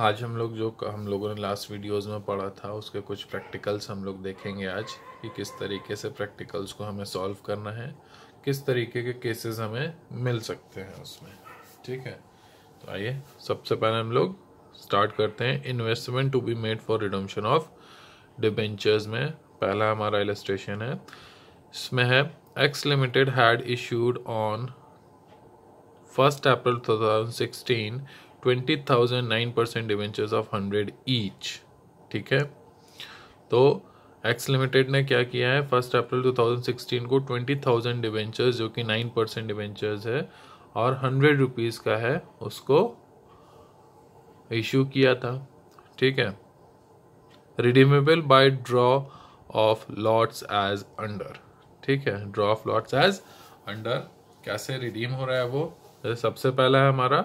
आज हम लोग जो हम लोगों ने लास्ट वीडियोस में पढ़ा था उसके कुछ प्रैक्टिकल्स हम लोग देखेंगे आज कि किस तरीके से प्रैक्टिकल्स को हमें सॉल्व करना है किस तरीके के केसेस हमें मिल सकते हैं उसमें ठीक है तो आइए सबसे पहले हम लोग स्टार्ट करते हैं investment to be made for redemption of debentures में पहला हमारा इलेस्ट्रेशन है इसमें है X limited had issued on first April two thousand sixteen twenty thousand nine percent debentures of hundred each ठीक है तो एक्स लिमिटेड ने क्या किया है फर्स्ट अप्रैल 2016 को ट्वेंटी थाउजेंड डिवेंचर्स जो कि नाइन परसेंट डिवेंचर्स है और हंड्रेड रुपीज़ का है उसको इशू किया था ठीक है redeemable by draw of lots as under ठीक है draw of lots as under कैसे रिडीम हो रहा है वो सबसे पहला है हमारा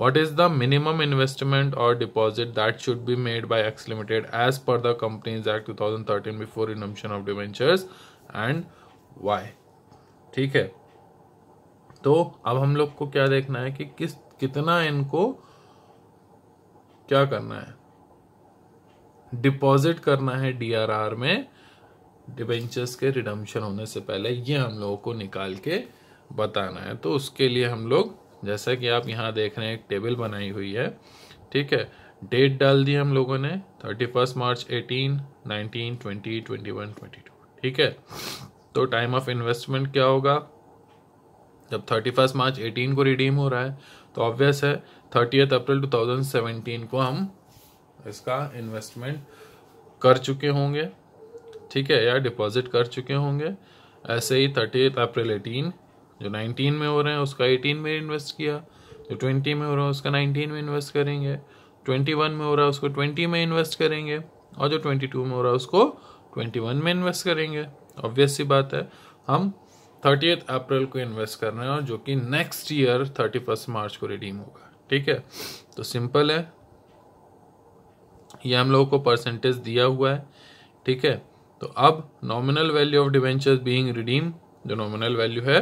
What is the minimum investment or deposit that should be made by X Limited as per the Companies Act 2013 before redemption of debentures and Y ठीक है तो अब हम लोग को क्या देखना है कि किस कितना इनको क्या करना है डिपॉजिट करना है डीआरआर में डिबेंचर्स के रिडम्शन होने से पहले ये हम लोगों को निकाल के बताना है तो उसके लिए हम लोग जैसा कि आप यहाँ देख रहे हैं एक टेबल बनाई हुई है ठीक है डेट डाल दी हम लोगों ने thirty first March eighteen nineteen twenty twenty one twenty two ठीक है तो टाइम ऑफ इन्वेस्टमेंट क्या होगा जब थर्टी फर्स्ट मार्च एटीन को रिडीम हो रहा है तो ऑब्वियस है एथ अप्रैल टू थाउजेंड सेवेंटीन को हम इसका इन्वेस्टमेंट कर चुके होंगे ठीक है या डिपॉजिट कर चुके होंगे ऐसे ही थर्टी अप्रैल एटीन जो 19 में हो रहे हैं उसका 18 में इन्वेस्ट किया जो 20 में हो रहा है उसका 19 में इन्वेस्ट करेंगे 21 में हो रहा है उसको 20 में इन्वेस्ट करेंगे और जो 22 में हो रहा है उसको 21 में इन्वेस्ट करेंगे ऑब्वियस सी बात है हम थर्टी अप्रैल को इन्वेस्ट कर रहे हैं और जो कि नेक्स्ट ईयर थर्टी मार्च को रिडीम होगा ठीक है तो सिंपल है ये हम लोगों को परसेंटेज दिया हुआ है ठीक है तो अब nominal value of debenture being redeem जो नॉमिनल वैल्यू है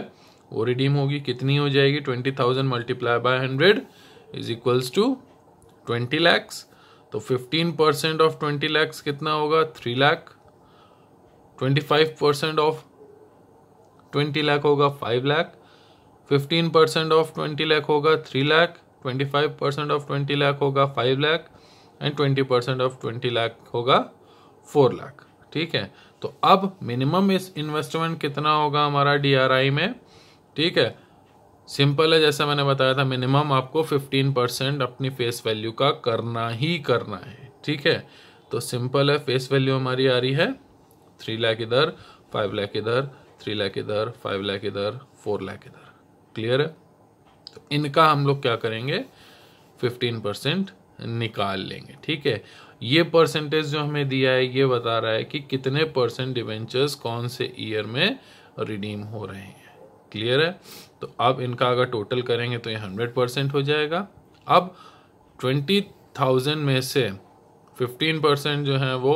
वो रिडीम होगी कितनी हो जाएगी twenty thousand multiply by hundred is equals to twenty lakhs तो fifteen percent of twenty lakhs कितना होगा three lakh twenty five percent of twenty lakh होगा five lakh fifteen percent of twenty lakh होगा three lakh twenty five percent of twenty lakh होगा five lakh and twenty percent of twenty lakh होगा four lakh ठीक है तो अब मिनिमम इस इन्वेस्टमेंट कितना होगा हमारा डीआरआई में ठीक है सिंपल है जैसा मैंने बताया था मिनिमम आपको फिफ्टीन परसेंट अपनी फेस वैल्यू का करना ही करना है ठीक है तो सिंपल है फेस वैल्यू हमारी आ रही है थ्री लाख इधर फाइव लाख इधर थ्री लाख इधर फाइव लाख इधर फोर लाख इधर क्लियर है तो इनका हम लोग क्या करेंगे फिफ्टीन परसेंट निकाल लेंगे ठीक है ये परसेंटेज जो हमें दिया है ये बता रहा है कि कितने परसेंट डिवेंचर्स कौन से ईयर में रिडीम हो रहे हैं क्लियर है तो अब इनका अगर टोटल करेंगे तो ये हंड्रेड परसेंट हो जाएगा अब ट्वेंटी थाउजेंड में से फिफ्टीन परसेंट जो है वो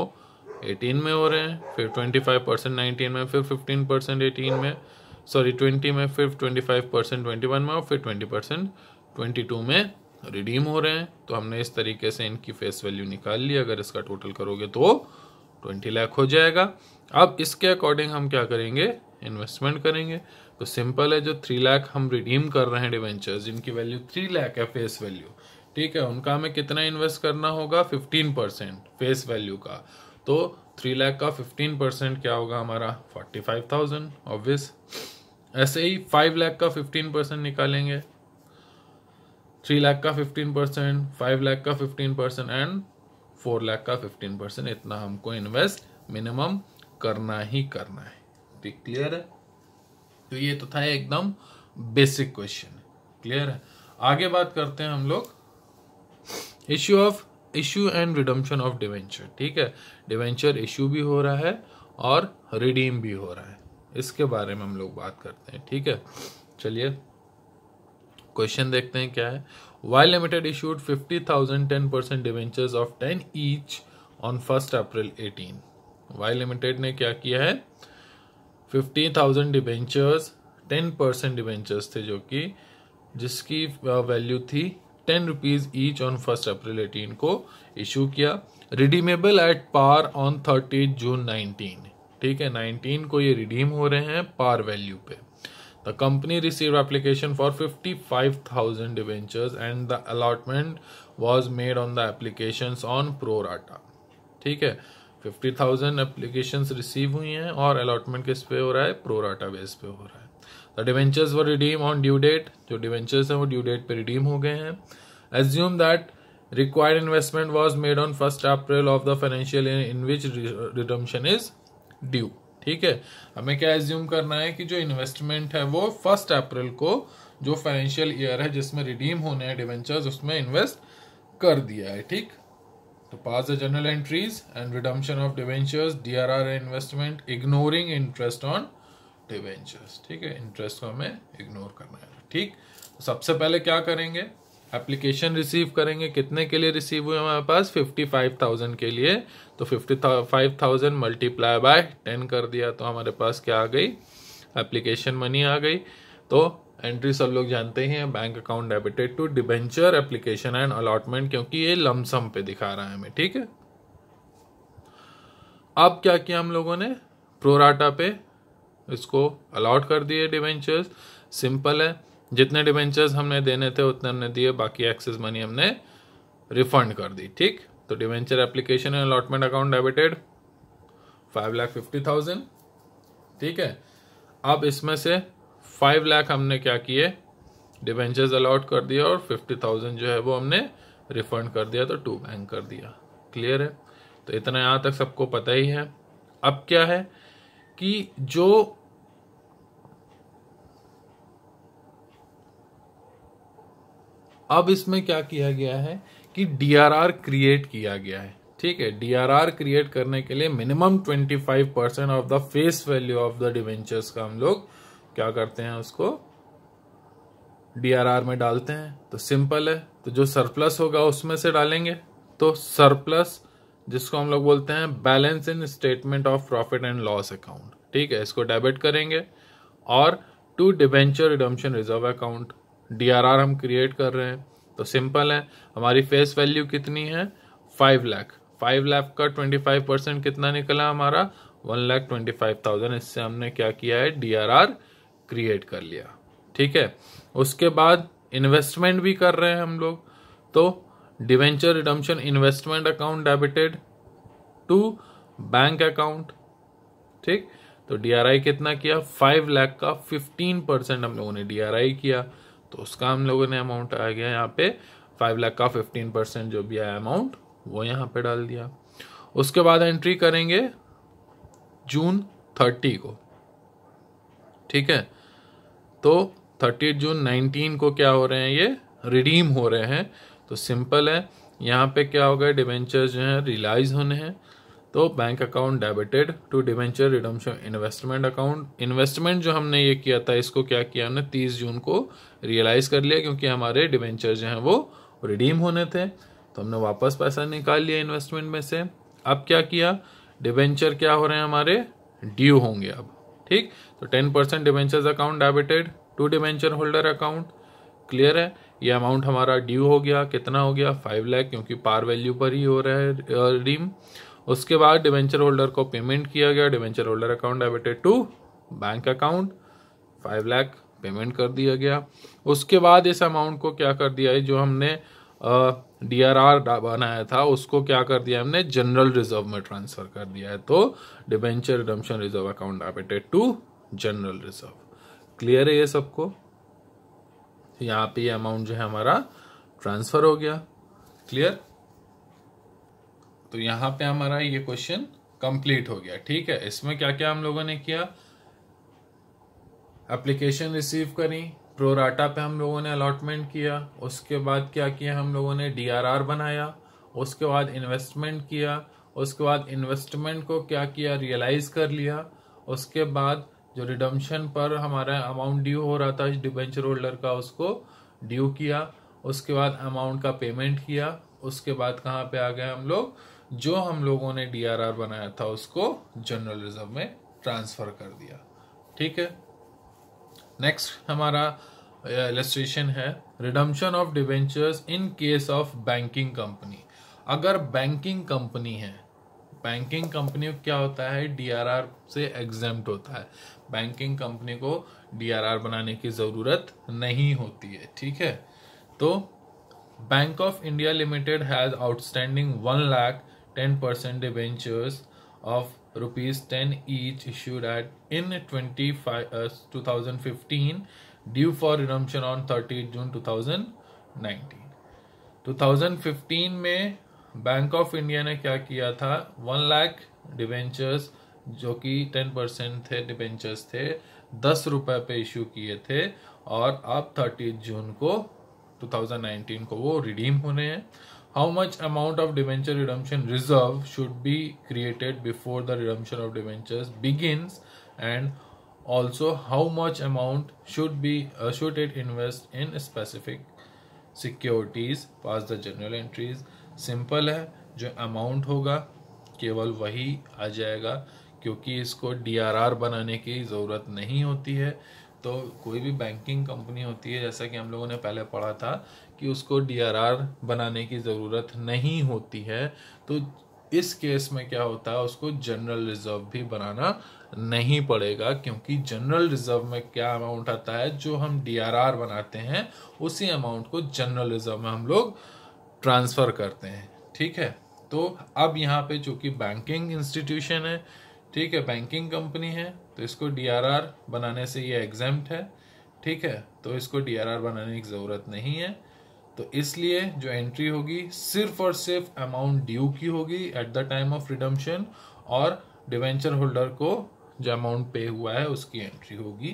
एटीन में हो रहे हैं फिर ट्वेंटी फाइव परसेंट नाइनटीन में फिर फिफ्टीन परसेंट एटीन में सॉरी ट्वेंटी में फिर twenty five percent twenty one में और फिर ट्वेंटी परसेंट ट्वेंटी टू में रिडीम हो रहे हैं तो हमने इस तरीके से इनकी फेस वैल्यू निकाल ली अगर इसका टोटल करोगे तो ट्वेंटी लाख हो जाएगा अब इसके अकॉर्डिंग हम क्या करेंगे इन्वेस्टमेंट करेंगे तो सिंपल है जो थ्री लाख हम रिडीम कर रहे हैं डिवेंचर जिनकी वैल्यू थ्री लाख है फेस वैल्यू ठीक है उनका हमें कितना इन्वेस्ट करना होगा फिफ्टीन परसेंट फेस वैल्यू का तो थ्री लाख का फिफ्टीन परसेंट क्या होगा हमारा फोर्टी फाइव थाउजेंड ऑब्वियस ऐसे ही फाइव लाख का फिफ्टीन परसेंट निकालेंगे थ्री लाख का फिफ्टीन परसेंट फाइव लाख का fifteen percent and four lakh का फिफ्टीन परसेंट इतना हमको इन्वेस्ट मिनिमम करना ही करना है ठीक क्लियर है तो ये तो था एकदम बेसिक क्वेश्चन क्लियर है आगे बात करते हैं हम लोग issue of issue and redemption of debenture ठीक है डिवेंचर इश्यू भी हो रहा है और रिडीम भी हो रहा है इसके बारे में हम लोग बात करते हैं ठीक है चलिए क्वेश्चन देखते हैं क्या है Y limited issued fifty thousand ten percent debentures of ten each on first April eighteen Y limited ने क्या किया है fifty thousand debentures ten percent debentures थे जो कि जिसकी वैल्यू थी ten rupees each on first April eighteen को इशू किया redeemable at par on thirty June nineteen ठीक है नाइनटीन को ये रिडीम हो रहे हैं पार वैल्यू पे the company receive application for fifty five thousand debentures and the allotment was made on the application on pro rata ठीक है फिफ्टी थाउजेंड एप्लीकेशन रिसीव हुई हैं और अलॉटमेंट किस पे हो रहा है प्रोराटा बेस पे हो रहा है the debentures were redeem on due date जो डिवेंचर्स हैं वो ड्यू डेट पे रिडीम हो गए हैं assume that required investment was made on first April of the financial in which redemption is due ठीक है हमें क्या एज्यूम करना है कि जो इन्वेस्टमेंट है वो फर्स्ट अप्रैल को जो फाइनेंशियल ईयर है जिसमें रिडीम होने हैं डिवेंचर्स उसमें इन्वेस्ट कर दिया है ठीक to pass the journal entries and redemption of debentures DRR investment ignoring interest on debentures ठीक है interest को हमें ignore करना है ठीक तो सबसे पहले क्या करेंगे एप्लीकेशन रिसीव करेंगे कितने के लिए रिसीव हुए हमारे पास फिफ्टी फाइव थाउजेंड के लिए तो fifty five thousand multiply by ten कर दिया तो हमारे पास क्या आ गई एप्लीकेशन मनी आ गई तो एंट्री सब लोग जानते ही हैं bank account debited to debenture application and allotment क्योंकि ये लमसम पे दिखा रहा है हमें ठीक है अब क्या किया हम लोगों ने प्रोराटा पे इसको अलॉट कर दिए डिवेंचर्स सिंपल है जितने डिवेंचर्स हमने देने थे उतने हमने दिए बाकी एक्सेस मनी हमने रिफंड कर दी ठीक तो debenture application and allotment account debited five lakh fifty thousand ठीक है अब इसमें से फाइव लाख हमने क्या किए डिवेंचर्स अलाउट कर दिया और फिफ्टी थाउजेंड जो है वो हमने रिफंड कर दिया तो टू बैंक कर दिया क्लियर है तो इतना यहाँ तक सबको पता ही है अब क्या है कि जो अब इसमें क्या किया गया है कि डीआरआर क्रिएट किया गया है ठीक है डीआरआर क्रिएट करने के लिए minimum twenty five percent of the face value of the debentures का हम लोग क्या करते हैं उसको डीआरआर में डालते हैं तो सिंपल है तो जो सरप्लस होगा उसमें से डालेंगे तो सरप्लस जिसको हम लोग बोलते हैं balance in statement of profit and loss account ठीक है इसको डेबिट करेंगे और to debenture redemption reserve account DRR हम क्रिएट कर रहे हैं तो सिंपल है हमारी फेस वैल्यू कितनी है फाइव लाख फाइव लाख का ट्वेंटी फाइव परसेंट कितना निकला हमारा one lakh twenty five thousand इससे हमने क्या किया है डी क्रिएट कर लिया ठीक है उसके बाद इन्वेस्टमेंट भी कर रहे हैं हम लोग तो debenture redemption investment account debited to bank account ठीक तो डीआरआई कितना किया फाइव लाख का फिफ्टीन परसेंट हम लोगों ने डीआरआई किया तो उसका हम लोगों ने अमाउंट आ गया यहाँ पे फाइव लाख का फिफ्टीन परसेंट जो भी आया अमाउंट वो यहाँ पे डाल दिया उसके बाद एंट्री करेंगे जून थर्टी को ठीक है तो थर्टी जून नाइनटीन को क्या हो रहे हैं ये रिडीम हो रहे हैं तो सिंपल है यहाँ पे क्या हो गए डिवेंचर जो है रिलाइज होने हैं तो bank account debited to debenture redemption investment account investment जो हमने ये किया था इसको क्या किया हमने तीस जून को रियलाइज़ कर लिया क्योंकि हमारे डिवेंचर जो हैं वो रिडीम होने थे तो हमने वापस पैसा निकाल लिया इन्वेस्टमेंट में से अब क्या किया डिवेंचर क्या हो रहे हैं हमारे ड्यू होंगे अब ठीक तो ten percent debenture account debited to debenture holder account clear है ये अमाउंट हमारा ड्यू हो गया कितना हो गया फाइव लाख क्योंकि पार वैल्यू पर ही हो रहा है डीम उसके बाद डिवेंचर होल्डर को पेमेंट किया गया debenture holder account debited to bank account five lakh payment कर दिया गया उसके बाद इस अमाउंट को क्या कर दिया है जो हमने डी आर आर बनाया था उसको क्या कर दिया हमने जनरल रिजर्व में ट्रांसफर कर दिया है तो debenture redemption reserve account debited to general reserve clear है ये सबको यहाँ पे ये अमाउंट जो है हमारा ट्रांसफर हो गया क्लियर तो यहाँ पे हमारा ये क्वेश्चन कंप्लीट हो गया ठीक है इसमें क्या क्या हम लोगों ने किया एप्लीकेशन रिसीव करी प्रोराटा पे हम लोगों ने अलॉटमेंट किया उसके बाद क्या किया हम लोगों ने डीआरआर बनाया उसके बाद इन्वेस्टमेंट किया उसके बाद इन्वेस्टमेंट को क्या किया रियलाइज कर लिया उसके बाद जो रिडम्शन पर हमारा अमाउंट ड्यू हो रहा था डिबेंचर होल्डर का उसको ड्यू किया उसके बाद अमाउंट का पेमेंट किया उसके बाद कहाँ पे आ गए हम लोग जो हम लोगों ने डीआरआर बनाया था उसको जनरल रिजर्व में ट्रांसफर कर दिया ठीक है नेक्स्ट हमारा इलेस्ट्रेशन uh, है redemption of debentures in case of banking company अगर बैंकिंग कंपनी है बैंकिंग कंपनी क्या होता है डीआरआर से एग्जाम होता है बैंकिंग कंपनी को डीआरआर बनाने की ज़रूरत नहीं होती है ठीक है तो bank of India limited has outstanding one lakh ten percent debentures of rupees 10 each issued at in 25 uh, 2015 due for redemption on 30 June 2019 2015 में बैंक ऑफ इंडिया ने क्या किया था वन लाख डिवेंचर्स जो कि टेन परसेंट थे डिवेंचर्स थे दस रुपए पे इशू किए थे और अब थर्टी जून को 2019 को वो रिडीम होने हैं how much amount of debenture redemption reserve should be created before the redemption of debentures begins and also how much amount should be uh, should it invest in specific securities पास the general entries simple है जो amount होगा केवल वही आ जाएगा क्योंकि इसको DRR बनाने की ज़रूरत नहीं होती है तो कोई भी बैंकिंग कंपनी होती है जैसा कि हम लोगों ने पहले पढ़ा था कि उसको डीआरआर बनाने की ज़रूरत नहीं होती है तो इस केस में क्या होता है उसको जनरल रिजर्व भी बनाना नहीं पड़ेगा क्योंकि जनरल रिजर्व में क्या अमाउंट आता है जो हम डीआरआर बनाते हैं उसी अमाउंट को जनरल रिजर्व में हम लोग ट्रांसफ़र करते हैं ठीक है तो अब यहाँ पे चूँकि बैंकिंग इंस्टीट्यूशन है ठीक है बैंकिंग कंपनी है तो इसको डीआरआर बनाने से ये एग्जाम है ठीक है तो इसको डीआरआर बनाने की ज़रूरत नहीं है तो इसलिए जो एंट्री होगी सिर्फ और सिर्फ अमाउंट ड्यू की होगी at the time of redemption और डिवेंचर होल्डर को जो अमाउंट पे हुआ है उसकी एंट्री होगी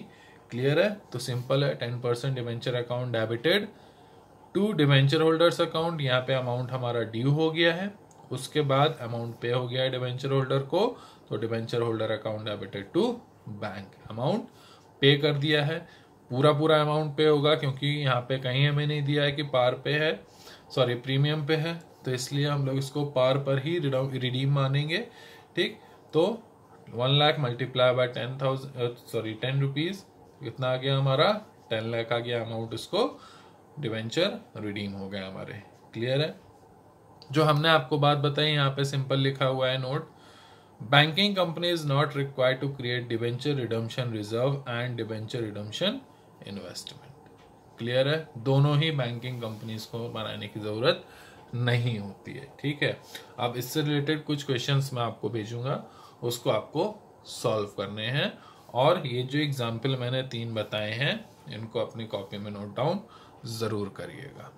क्लियर है तो सिंपल है ten percent debenture account debited to debenture holders account यहाँ पे अमाउंट हमारा ड्यू हो गया है उसके बाद अमाउंट पे हो गया है डिवेंचर होल्डर को तो debenture holder account debited to bank amount pay कर दिया है पूरा पूरा अमाउंट पे होगा क्योंकि यहाँ पे कहीं हमें नहीं दिया है कि पार पे है सॉरी प्रीमियम पे है तो इसलिए हम लोग इसको पार पर ही रिडीम मानेंगे ठीक तो one lakh multiply by ten thousand sorry ten rupees कितना आ गया हमारा टेन लाख आ गया अमाउंट इसको डिवेंचर रिडीम हो गया हमारे क्लियर है जो हमने आपको बात बताई यहाँ पे सिंपल लिखा हुआ है note banking company is not required to create debenture redemption reserve and debenture redemption investment clear है दोनों ही बैंकिंग कंपनीज को बनाने की ज़रूरत नहीं होती है ठीक है अब इससे रिलेटेड कुछ क्वेश्चंस मैं आपको भेजूंगा उसको आपको सॉल्व करने हैं और ये जो एग्जाम्पल मैंने तीन बताए हैं इनको अपनी कॉपी में नोट डाउन ज़रूर करिएगा